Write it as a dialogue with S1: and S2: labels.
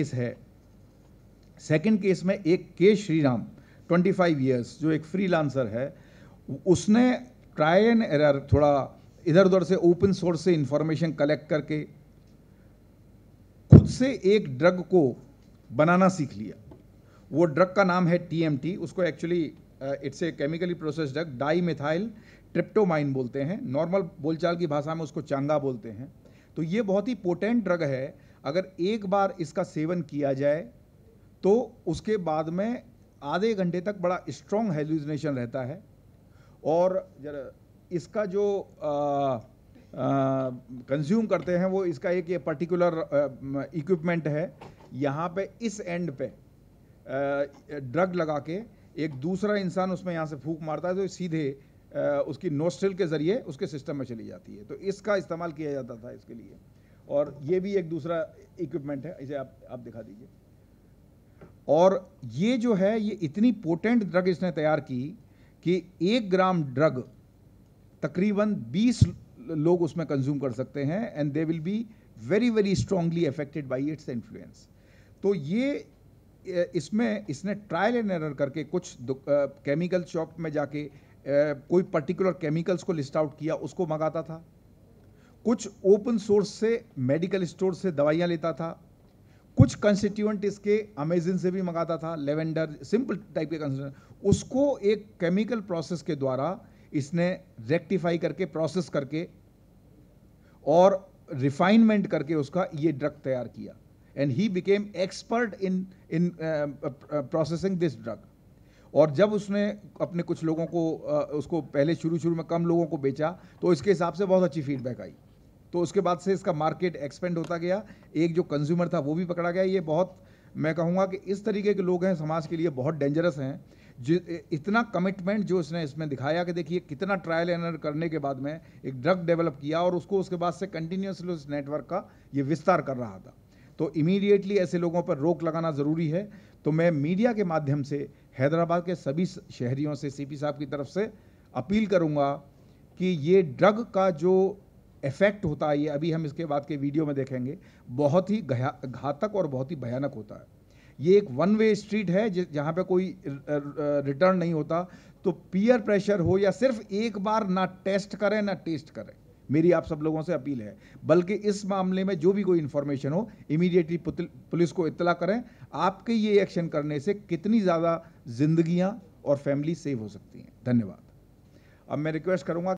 S1: case है second case में एक के श्रीराम 25 इयर्स जो एक फ्रीलांसर है उसने ट्राई एंड एरर थोड़ा इधर उधर से ओपन सोर्स से इंफॉर्मेशन कलेक्ट करके खुद से एक ड्रग को बनाना सीख लिया वो ड्रग का नाम है टीएमटी उसको actually it's a chemically process drug dimethyl tryptamine बोलते हैं नॉर्मल बोलचाल की भाषा में उसको चांदा बोलते हैं तो ये बहुत ही पोटेंट ड्रग है अगर एक बार इसका सेवन किया जाए तो उसके बाद में आधे घंटे तक बड़ा स्ट्रॉन्ग हेल्यूजनेशन रहता है और जरा इसका जो कंज्यूम करते हैं वो इसका एक ये पर्टिकुलर इक्विपमेंट है यहाँ पे इस एंड पे ड्रग लगा के एक दूसरा इंसान उसमें यहाँ से फूक मारता है तो सीधे आ, उसकी नोस्टिल के ज़रिए उसके सिस्टम में चली जाती है तो इसका इस्तेमाल किया जाता था इसके लिए और ये भी एक दूसरा इक्विपमेंट है इसे आप आप दिखा दीजिए और ये जो है ये इतनी पोटेंट ड्रग इसने तैयार की कि एक ग्राम ड्रग तकरीबन 20 लोग उसमें कंज्यूम कर सकते हैं and they will be very very strongly affected by its influence तो ये इसमें इसने ट्रायल एंड एरर करके कुछ केमिकल शॉप में जाके कोई पर्टिकुलर केमिकल्स को लिस्ट आउट किया उसको मंगाता था कुछ ओपन सोर्स से मेडिकल स्टोर से दवाइयाँ लेता था कुछ कंस्टिट्यूएंट इसके अमेजन से भी मंगाता था लेवेंडर सिंपल टाइप के कंस्टिट्यूंट उसको एक केमिकल प्रोसेस के द्वारा इसने रेक्टिफाई करके प्रोसेस करके और रिफाइनमेंट करके उसका ये ड्रग तैयार किया and he became expert in in processing this drug और जब उसने अपने कुछ लोगों को uh, उसको पहले शुरू शुरू में कम लोगों को बेचा तो इसके हिसाब से बहुत अच्छी फीडबैक आई तो उसके बाद से इसका मार्केट एक्सपेंड होता गया एक जो कंज्यूमर था वो भी पकड़ा गया ये बहुत मैं कहूँगा कि इस तरीके के लोग हैं समाज के लिए बहुत डेंजरस हैं इतना कमिटमेंट जो इसने इसमें दिखाया कि देखिए कितना ट्रायल एनर करने के बाद में एक ड्रग डेवलप किया और उसको उसके बाद से कंटिन्यूसली उस नेटवर्क का ये विस्तार कर रहा था तो इमीडिएटली ऐसे लोगों पर रोक लगाना ज़रूरी है तो मैं मीडिया के माध्यम से हैदराबाद के सभी शहरियों से सीपी साहब की तरफ से अपील करूँगा कि ये ड्रग का जो इफेक्ट होता है ये अभी हम इसके बाद के वीडियो में देखेंगे बहुत ही घातक और बहुत ही भयानक होता है ये एक वन वे स्ट्रीट है जहाँ पे कोई रिटर्न नहीं होता तो पीयर प्रेशर हो या सिर्फ एक बार ना टेस्ट करें ना टेस्ट करें मेरी आप सब लोगों से अपील है बल्कि इस मामले में जो भी कोई इन्फॉर्मेशन हो इमीडिएटली पुलिस को इतला करें आपके ये एक्शन करने से कितनी ज़्यादा जिंदगियाँ और फैमिली सेव हो सकती हैं धन्यवाद अब मैं रिक्वेस्ट करूंगा